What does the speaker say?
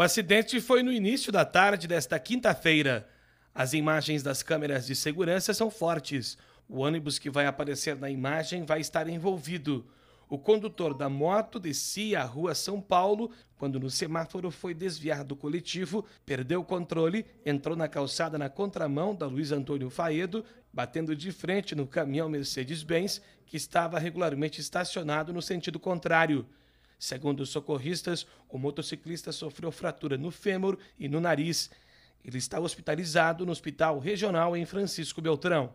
O acidente foi no início da tarde desta quinta-feira. As imagens das câmeras de segurança são fortes. O ônibus que vai aparecer na imagem vai estar envolvido. O condutor da moto descia a rua São Paulo quando no semáforo foi desviar do coletivo, perdeu o controle, entrou na calçada na contramão da Luiz Antônio Faedo, batendo de frente no caminhão Mercedes-Benz que estava regularmente estacionado no sentido contrário. Segundo os socorristas, o motociclista sofreu fratura no fêmur e no nariz. Ele está hospitalizado no Hospital Regional em Francisco Beltrão.